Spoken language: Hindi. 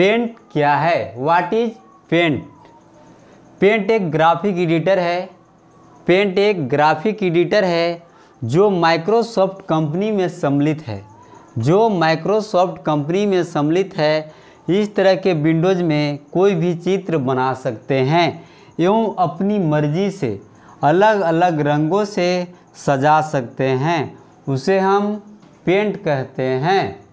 पेंट क्या है वाट इज पेंट पेंट एक ग्राफिक एडिटर है पेंट एक ग्राफिक एडिटर है जो माइक्रोसॉफ्ट कंपनी में सम्मिलित है जो माइक्रोसॉफ्ट कंपनी में सम्मिलित है इस तरह के विंडोज़ में कोई भी चित्र बना सकते हैं एवं अपनी मर्जी से अलग अलग रंगों से सजा सकते हैं उसे हम पेंट कहते हैं